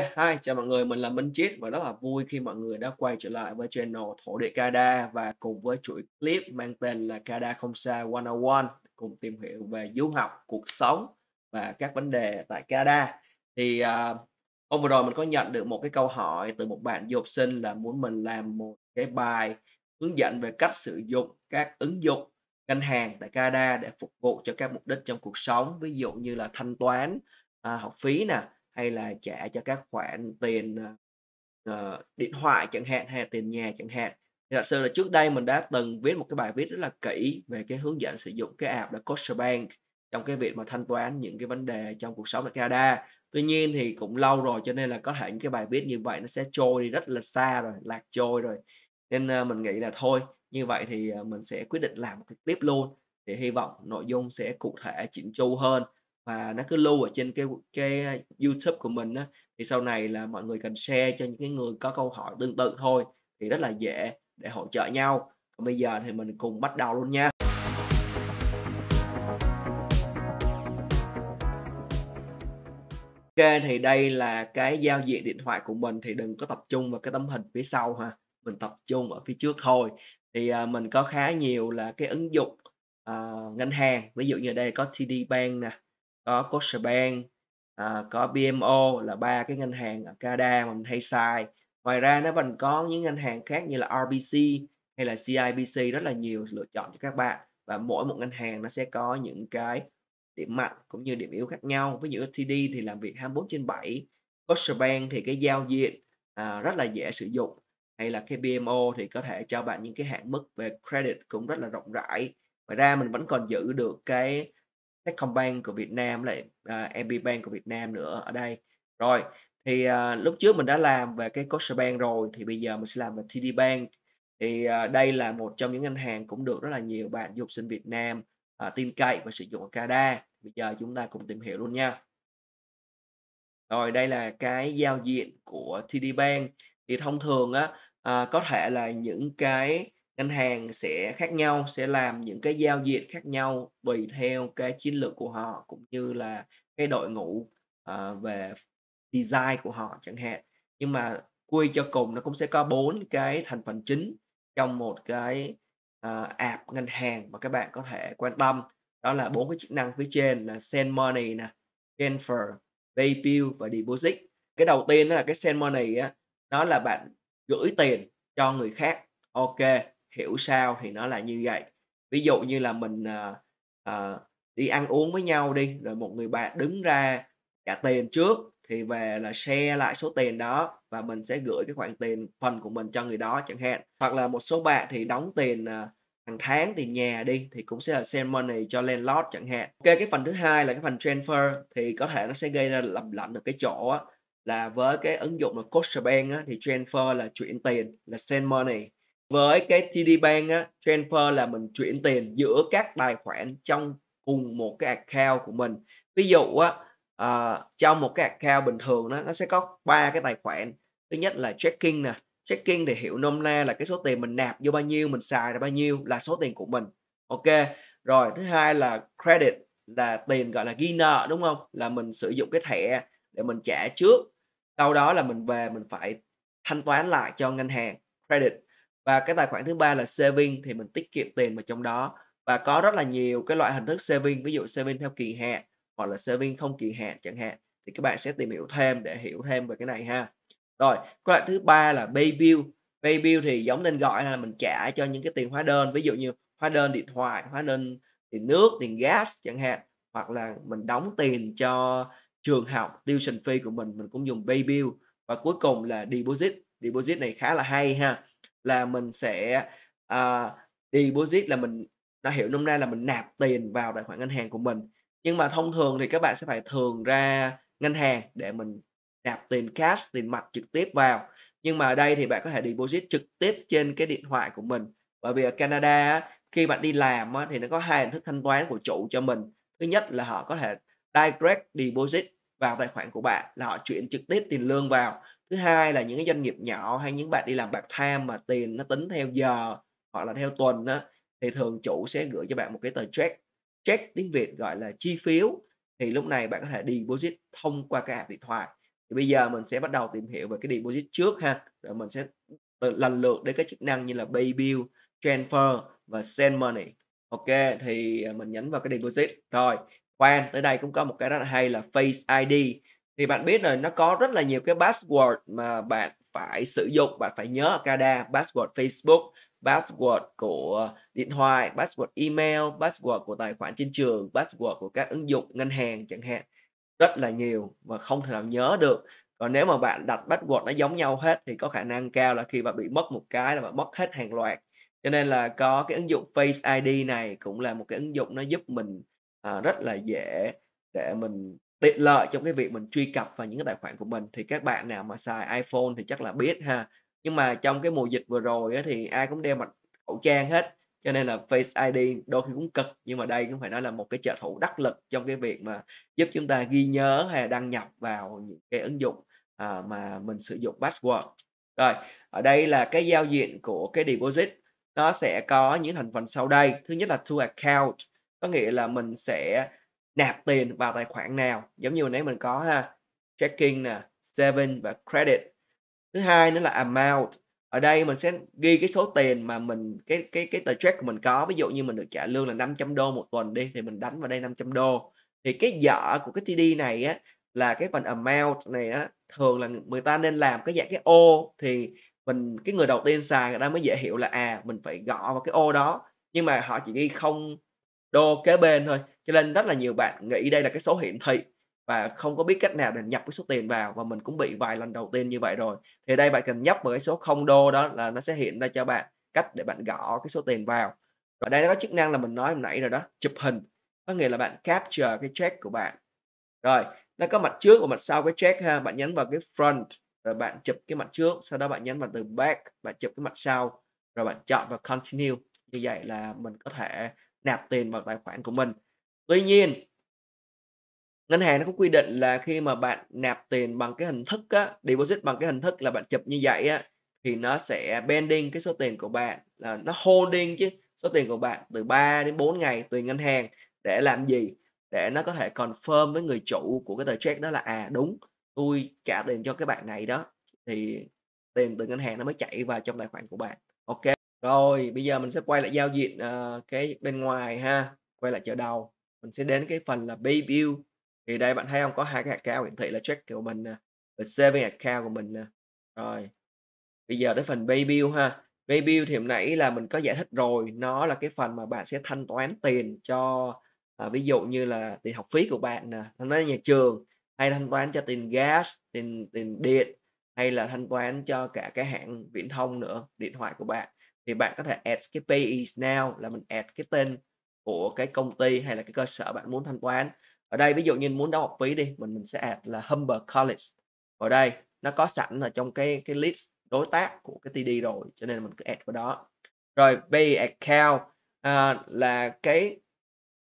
Hi, chào mọi người, mình là Minh Chiết và rất là vui khi mọi người đã quay trở lại với channel Thổ địa Kada và cùng với chuỗi clip mang tên là Kada Không Xa 101 cùng tìm hiểu về du học, cuộc sống và các vấn đề tại Kada. Thì uh, hôm vừa rồi mình có nhận được một cái câu hỏi từ một bạn du học sinh là muốn mình làm một cái bài hướng dẫn về cách sử dụng các ứng dụng ngân hàng tại Canada để phục vụ cho các mục đích trong cuộc sống ví dụ như là thanh toán à, học phí nè hay là trả cho các khoản tiền uh, điện thoại chẳng hạn hay là tiền nhà chẳng hạn thì thật sự là trước đây mình đã từng viết một cái bài viết rất là kỹ về cái hướng dẫn sử dụng cái app là Coaster Bank trong cái việc mà thanh toán những cái vấn đề trong cuộc sống ở Canada tuy nhiên thì cũng lâu rồi cho nên là có thể những cái bài viết như vậy nó sẽ trôi đi rất là xa rồi lạc trôi rồi nên uh, mình nghĩ là thôi như vậy thì uh, mình sẽ quyết định làm một cái clip luôn để hy vọng nội dung sẽ cụ thể chỉnh chu hơn và nó cứ lưu ở trên cái cái YouTube của mình á thì sau này là mọi người cần share cho những cái người có câu hỏi tương tự thôi thì rất là dễ để hỗ trợ nhau còn bây giờ thì mình cùng bắt đầu luôn nha Ok thì đây là cái giao diện điện thoại của mình thì đừng có tập trung vào cái tấm hình phía sau ha mình tập trung ở phía trước thôi thì à, mình có khá nhiều là cái ứng dụng à, ngân hàng ví dụ như đây có TD Bank nè có Coschbank à, có BMO là ba cái ngân hàng ở Canada mà mình hay xài ngoài ra nó vẫn có những ngân hàng khác như là RBC hay là CIBC rất là nhiều lựa chọn cho các bạn và mỗi một ngân hàng nó sẽ có những cái điểm mạnh cũng như điểm yếu khác nhau ví dụ TD thì làm việc 24 trên 7 Coschbank thì cái giao diện à, rất là dễ sử dụng hay là cái BMO thì có thể cho bạn những cái hạn mức về credit cũng rất là rộng rãi ngoài ra mình vẫn còn giữ được cái Techcombank của Việt Nam lại uh, à, MB Bank của Việt Nam nữa ở đây rồi thì uh, lúc trước mình đã làm về cái Bank rồi thì bây giờ mình sẽ làm về TD Bank thì uh, đây là một trong những ngân hàng cũng được rất là nhiều bạn du học sinh Việt Nam uh, tin cậy và sử dụng ở Canada bây giờ chúng ta cùng tìm hiểu luôn nha rồi đây là cái giao diện của TD Bank thì thông thường á uh, có thể là những cái ngân hàng sẽ khác nhau sẽ làm những cái giao diện khác nhau tùy theo cái chiến lược của họ cũng như là cái đội ngũ uh, về design của họ chẳng hạn nhưng mà quy cho cùng nó cũng sẽ có bốn cái thành phần chính trong một cái uh, app ngân hàng mà các bạn có thể quan tâm đó là bốn cái chức năng phía trên là send money nè transfer pay bill và deposit cái đầu tiên đó là cái send money á nó là bạn gửi tiền cho người khác ok hiểu sao thì nó là như vậy ví dụ như là mình uh, uh, đi ăn uống với nhau đi rồi một người bạn đứng ra trả tiền trước thì về là share lại số tiền đó và mình sẽ gửi cái khoản tiền phần của mình cho người đó chẳng hạn hoặc là một số bạn thì đóng tiền uh, hàng tháng tiền nhà đi thì cũng sẽ là send money cho landlord chẳng hạn ok cái phần thứ hai là cái phần transfer thì có thể nó sẽ gây ra lầm lẫn được cái chỗ á, là với cái ứng dụng là Coach Bank á, thì transfer là chuyển tiền là send money với cái TD Bank á, transfer là mình chuyển tiền giữa các tài khoản trong cùng một cái account của mình ví dụ á, uh, trong một cái account bình thường đó, nó sẽ có ba cái tài khoản thứ nhất là checking nè checking để hiểu nôm na là cái số tiền mình nạp vô bao nhiêu mình xài ra bao nhiêu là số tiền của mình ok rồi thứ hai là credit là tiền gọi là ghi nợ đúng không là mình sử dụng cái thẻ để mình trả trước sau đó là mình về mình phải thanh toán lại cho ngân hàng credit và cái tài khoản thứ ba là saving thì mình tiết kiệm tiền vào trong đó và có rất là nhiều cái loại hình thức saving ví dụ saving theo kỳ hạn hoặc là saving không kỳ hạn chẳng hạn thì các bạn sẽ tìm hiểu thêm để hiểu thêm về cái này ha rồi cái loại thứ ba là pay bill pay bill thì giống tên gọi là mình trả cho những cái tiền hóa đơn ví dụ như hóa đơn điện thoại hóa đơn tiền nước tiền gas chẳng hạn hoặc là mình đóng tiền cho trường học tuition fee của mình mình cũng dùng pay bill và cuối cùng là deposit deposit này khá là hay ha là mình sẽ uh, deposit là mình nó hiểu nôm na là mình nạp tiền vào tài khoản ngân hàng của mình nhưng mà thông thường thì các bạn sẽ phải thường ra ngân hàng để mình nạp tiền cash tiền mặt trực tiếp vào nhưng mà ở đây thì bạn có thể deposit trực tiếp trên cái điện thoại của mình bởi vì ở Canada khi bạn đi làm thì nó có hai hình thức thanh toán của chủ cho mình thứ nhất là họ có thể direct deposit vào tài khoản của bạn là họ chuyển trực tiếp tiền lương vào thứ hai là những cái doanh nghiệp nhỏ hay những bạn đi làm bạc tham mà tiền nó tính theo giờ hoặc là theo tuần đó, thì thường chủ sẽ gửi cho bạn một cái tờ check check tiếng Việt gọi là chi phiếu thì lúc này bạn có thể deposit thông qua cái app điện thoại thì bây giờ mình sẽ bắt đầu tìm hiểu về cái deposit trước ha rồi mình sẽ lần lượt đến các chức năng như là pay bill transfer và send money ok thì à, mình nhấn vào cái deposit rồi khoan tới đây cũng có một cái rất là hay là face ID thì bạn biết rồi nó có rất là nhiều cái password mà bạn phải sử dụng bạn phải nhớ ở Canada password Facebook password của điện thoại password email password của tài khoản trên trường password của các ứng dụng ngân hàng chẳng hạn rất là nhiều và không thể nào nhớ được còn nếu mà bạn đặt password nó giống nhau hết thì có khả năng cao là khi bạn bị mất một cái là bạn mất hết hàng loạt cho nên là có cái ứng dụng Face ID này cũng là một cái ứng dụng nó giúp mình à, rất là dễ để mình tiện lợi trong cái việc mình truy cập vào những cái tài khoản của mình thì các bạn nào mà xài iPhone thì chắc là biết ha nhưng mà trong cái mùa dịch vừa rồi thì ai cũng đeo mặt khẩu trang hết cho nên là Face ID đôi khi cũng cực nhưng mà đây cũng phải nói là một cái trợ thủ đắc lực trong cái việc mà giúp chúng ta ghi nhớ hay đăng nhập vào những cái ứng dụng à, mà mình sử dụng password rồi ở đây là cái giao diện của cái deposit nó sẽ có những thành phần sau đây thứ nhất là to account có nghĩa là mình sẽ nạp tiền vào tài khoản nào giống như nãy mình có ha checking nè seven và credit thứ hai nữa là amount ở đây mình sẽ ghi cái số tiền mà mình cái cái cái tờ check của mình có ví dụ như mình được trả lương là 500 đô một tuần đi thì mình đánh vào đây 500 đô thì cái dở của cái TD này á là cái phần amount này á thường là người ta nên làm cái dạng cái ô thì mình cái người đầu tiên xài người ta mới dễ hiểu là à mình phải gõ vào cái ô đó nhưng mà họ chỉ ghi không đô kế bên thôi cho nên rất là nhiều bạn nghĩ đây là cái số hiển thị và không có biết cách nào để nhập cái số tiền vào và mình cũng bị vài lần đầu tiên như vậy rồi thì đây bạn cần nhấp vào cái số không đô đó là nó sẽ hiện ra cho bạn cách để bạn gõ cái số tiền vào và đây nó có chức năng là mình nói hồi nãy rồi đó chụp hình có nghĩa là bạn capture cái check của bạn rồi nó có mặt trước và mặt sau cái check ha bạn nhấn vào cái front rồi bạn chụp cái mặt trước sau đó bạn nhấn vào từ back bạn chụp cái mặt sau rồi bạn chọn vào continue như vậy là mình có thể nạp tiền vào tài khoản của mình tuy nhiên ngân hàng nó có quy định là khi mà bạn nạp tiền bằng cái hình thức á, deposit bằng cái hình thức là bạn chụp như vậy á, thì nó sẽ bending cái số tiền của bạn là nó holding chứ số tiền của bạn từ 3 đến 4 ngày tùy ngân hàng để làm gì để nó có thể confirm với người chủ của cái tờ check đó là à đúng tôi trả tiền cho cái bạn này đó thì tiền từ ngân hàng nó mới chạy vào trong tài khoản của bạn ok rồi bây giờ mình sẽ quay lại giao diện uh, cái bên ngoài ha quay lại chợ đầu mình sẽ đến cái phần là pay bill thì đây bạn thấy không có hai cái account hiển thị là check của mình nè và saving account của mình nè rồi bây giờ tới phần pay bill ha pay bill thì hôm nãy là mình có giải thích rồi nó là cái phần mà bạn sẽ thanh toán tiền cho à, ví dụ như là tiền học phí của bạn nè nó nhà trường hay thanh toán cho tiền gas tiền tiền điện hay là thanh toán cho cả cái hãng viễn thông nữa điện thoại của bạn thì bạn có thể add cái pay is now là mình add cái tên của cái công ty hay là cái cơ sở bạn muốn thanh toán ở đây ví dụ như muốn đóng học phí đi mình mình sẽ add là Humber College ở đây nó có sẵn ở trong cái cái list đối tác của cái TD rồi cho nên mình cứ add vào đó rồi pay account à, là cái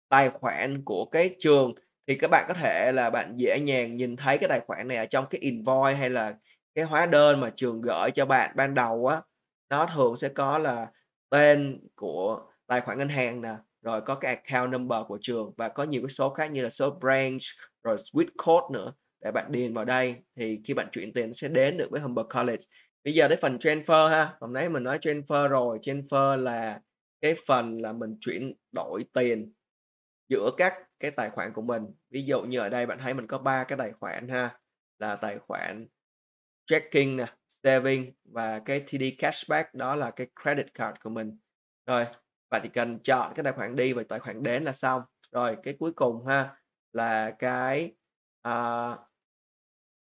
tài khoản của cái trường thì các bạn có thể là bạn dễ dàng nhìn thấy cái tài khoản này ở trong cái invoice hay là cái hóa đơn mà trường gửi cho bạn ban đầu á nó thường sẽ có là tên của tài khoản ngân hàng nè rồi có cái account number của trường và có nhiều cái số khác như là số branch rồi switch code nữa để bạn điền vào đây thì khi bạn chuyển tiền sẽ đến được với Humber College bây giờ đến phần transfer ha hôm nãy mình nói transfer rồi transfer là cái phần là mình chuyển đổi tiền giữa các cái tài khoản của mình ví dụ như ở đây bạn thấy mình có ba cái tài khoản ha là tài khoản checking nè saving và cái TD cashback đó là cái credit card của mình rồi và chỉ cần chọn cái tài khoản đi và tài khoản đến là xong rồi cái cuối cùng ha là cái uh,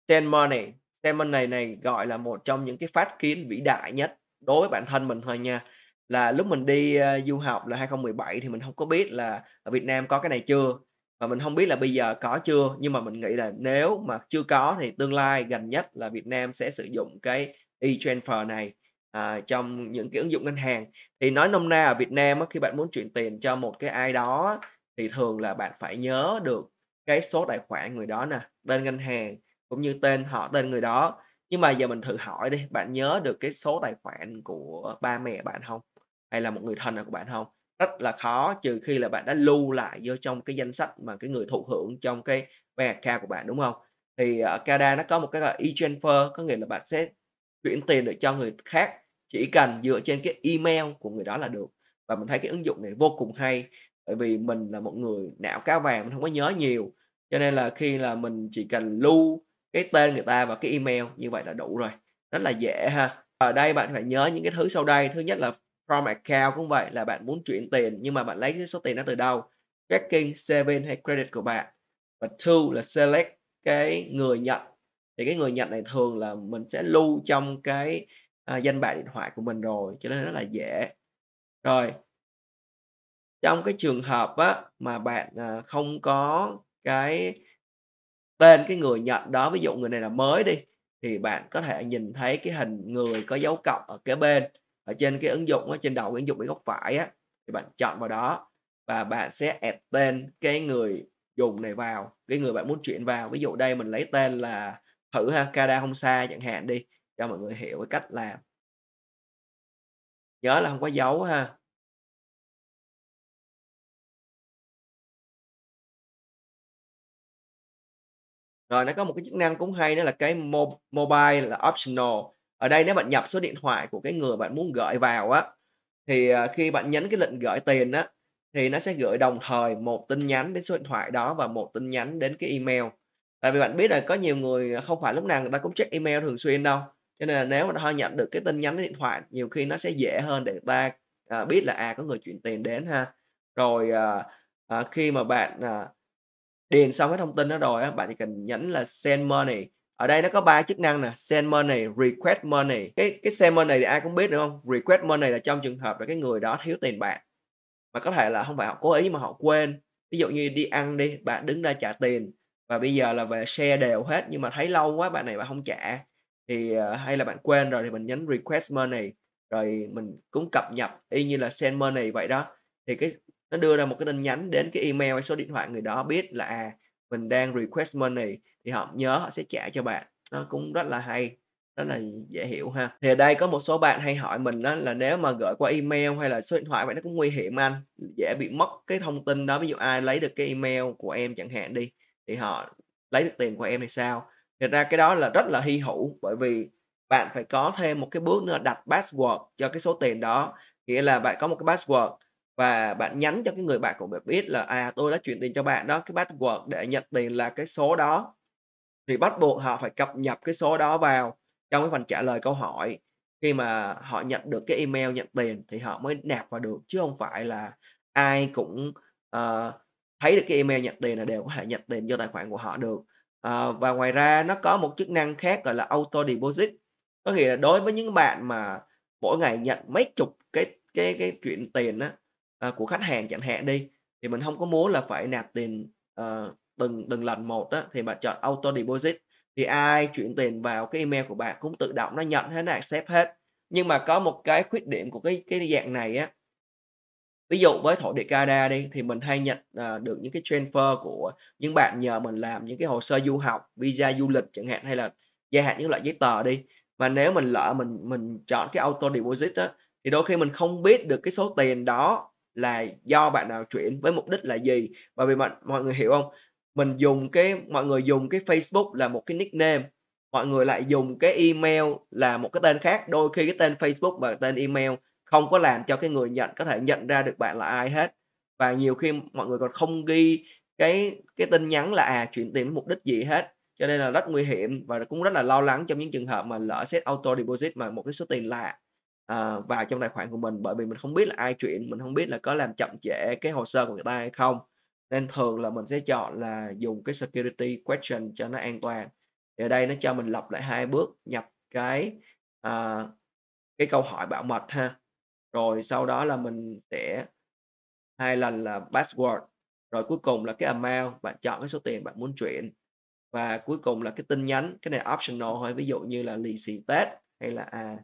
send money send money này gọi là một trong những cái phát kiến vĩ đại nhất đối với bản thân mình thôi nha là lúc mình đi uh, du học là 2017 thì mình không có biết là ở Việt Nam có cái này chưa và mình không biết là bây giờ có chưa nhưng mà mình nghĩ là nếu mà chưa có thì tương lai gần nhất là Việt Nam sẽ sử dụng cái e-transfer này à, trong những cái ứng dụng ngân hàng thì nói nôm na ở Việt Nam khi bạn muốn chuyển tiền cho một cái ai đó thì thường là bạn phải nhớ được cái số tài khoản người đó nè tên ngân hàng cũng như tên họ tên người đó nhưng mà giờ mình thử hỏi đi bạn nhớ được cái số tài khoản của ba mẹ bạn không hay là một người thân nào của bạn không rất là khó trừ khi là bạn đã lưu lại vô trong cái danh sách mà cái người thụ hưởng trong cái bank account của bạn đúng không thì ở Canada nó có một cái gọi e-transfer có nghĩa là bạn sẽ chuyển tiền được cho người khác chỉ cần dựa trên cái email của người đó là được và mình thấy cái ứng dụng này vô cùng hay bởi vì mình là một người não cá vàng mình không có nhớ nhiều cho nên là khi là mình chỉ cần lưu cái tên người ta và cái email như vậy là đủ rồi rất là dễ ha ở đây bạn phải nhớ những cái thứ sau đây thứ nhất là from account cũng vậy là bạn muốn chuyển tiền nhưng mà bạn lấy cái số tiền đó từ đâu tracking saving hay credit của bạn và two là select cái người nhận thì cái người nhận này thường là mình sẽ lưu trong cái à, danh bạ điện thoại của mình rồi cho nên rất là dễ rồi trong cái trường hợp á, mà bạn à, không có cái tên cái người nhận đó ví dụ người này là mới đi thì bạn có thể nhìn thấy cái hình người có dấu cộng ở kế bên ở trên cái ứng dụng ở trên đầu ứng dụng bên góc phải á, thì bạn chọn vào đó và bạn sẽ add tên cái người dùng này vào cái người bạn muốn chuyển vào ví dụ đây mình lấy tên là thử ha Kada không xa chẳng hạn đi cho mọi người hiểu cái cách làm nhớ là không có dấu ha rồi nó có một cái chức năng cũng hay đó là cái mobile là optional ở đây nếu bạn nhập số điện thoại của cái người bạn muốn gửi vào á thì à, khi bạn nhấn cái lệnh gửi tiền á thì nó sẽ gửi đồng thời một tin nhắn đến số điện thoại đó và một tin nhắn đến cái email tại vì bạn biết là có nhiều người à, không phải lúc nào người ta cũng check email thường xuyên đâu cho nên là nếu mà họ nhận được cái tin nhắn điện thoại nhiều khi nó sẽ dễ hơn để ta à, biết là à có người chuyển tiền đến ha rồi à, à, khi mà bạn à, điền xong cái thông tin đó rồi á, bạn chỉ cần nhấn là send money ở đây nó có ba chức năng nè send money request money cái cái send money thì ai cũng biết đúng không request money là trong trường hợp là cái người đó thiếu tiền bạn mà có thể là không phải họ cố ý mà họ quên ví dụ như đi ăn đi bạn đứng ra trả tiền và bây giờ là về share đều hết nhưng mà thấy lâu quá bạn này bạn không trả thì ờ, hay là bạn quên rồi thì mình nhấn request money rồi mình cũng cập nhật y như là send money vậy đó thì cái nó đưa ra một cái tin nhắn đến cái email hay số điện thoại người đó biết là à, mình đang request money thì họ nhớ họ sẽ trả cho bạn nó cũng rất là hay rất là dễ hiểu ha thì ở đây có một số bạn hay hỏi mình đó là nếu mà gửi qua email hay là số điện thoại vậy nó cũng nguy hiểm anh dễ bị mất cái thông tin đó ví dụ ai lấy được cái email của em chẳng hạn đi thì họ lấy được tiền của em hay sao thật ra cái đó là rất là hy hữu bởi vì bạn phải có thêm một cái bước nữa đặt password cho cái số tiền đó nghĩa là bạn có một cái password và bạn nhắn cho cái người bạn của bạn biết là à tôi đã chuyển tiền cho bạn đó cái password để nhận tiền là cái số đó thì bắt buộc họ phải cập nhật cái số đó vào trong cái phần trả lời câu hỏi khi mà họ nhận được cái email nhận tiền thì họ mới nạp vào được chứ không phải là ai cũng uh, thấy được cái email nhận tiền là đều có thể nhận tiền vô tài khoản của họ được à, và ngoài ra nó có một chức năng khác gọi là auto deposit có nghĩa là đối với những bạn mà mỗi ngày nhận mấy chục cái cái cái chuyện tiền á à, của khách hàng chẳng hạn đi thì mình không có muốn là phải nạp tiền à, từng từng lần một á thì bạn chọn auto deposit thì ai chuyển tiền vào cái email của bạn cũng tự động nó nhận hết nó accept hết nhưng mà có một cái khuyết điểm của cái cái dạng này á ví dụ với thổ địa Canada đi thì mình hay nhận uh, được những cái transfer của những bạn nhờ mình làm những cái hồ sơ du học visa du lịch chẳng hạn hay là gia hạn những loại giấy tờ đi mà nếu mình lỡ mình mình chọn cái auto deposit đó thì đôi khi mình không biết được cái số tiền đó là do bạn nào chuyển với mục đích là gì và vì mọi mọi người hiểu không mình dùng cái mọi người dùng cái Facebook là một cái nickname mọi người lại dùng cái email là một cái tên khác đôi khi cái tên Facebook và tên email không có làm cho cái người nhận có thể nhận ra được bạn là ai hết và nhiều khi mọi người còn không ghi cái cái tin nhắn là à chuyển tiền mục đích gì hết cho nên là rất nguy hiểm và cũng rất là lo lắng trong những trường hợp mà lỡ set auto deposit mà một cái số tiền lạ uh, vào trong tài khoản của mình bởi vì mình không biết là ai chuyển mình không biết là có làm chậm trễ cái hồ sơ của người ta hay không nên thường là mình sẽ chọn là dùng cái security question cho nó an toàn thì ở đây nó cho mình lập lại hai bước nhập cái uh, cái câu hỏi bảo mật ha rồi sau đó là mình sẽ hai lần là password rồi cuối cùng là cái amount bạn chọn cái số tiền bạn muốn chuyển và cuối cùng là cái tin nhắn cái này optional thôi ví dụ như là lì xì tết hay là à,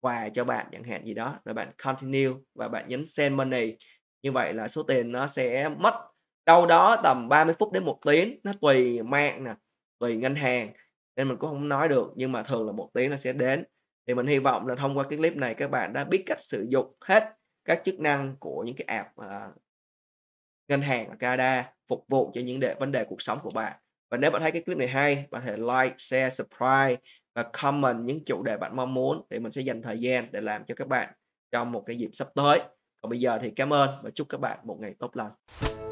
quà cho bạn chẳng hạn gì đó rồi bạn continue và bạn nhấn send money như vậy là số tiền nó sẽ mất đâu đó tầm 30 phút đến một tiếng nó tùy mạng nè tùy ngân hàng nên mình cũng không nói được nhưng mà thường là một tiếng nó sẽ đến thì mình hy vọng là thông qua cái clip này các bạn đã biết cách sử dụng hết các chức năng của những cái app uh, ngân hàng ở Canada phục vụ cho những đề, vấn đề cuộc sống của bạn và nếu bạn thấy cái clip này hay bạn thể like share subscribe và comment những chủ đề bạn mong muốn thì mình sẽ dành thời gian để làm cho các bạn trong một cái dịp sắp tới còn bây giờ thì cảm ơn và chúc các bạn một ngày tốt lành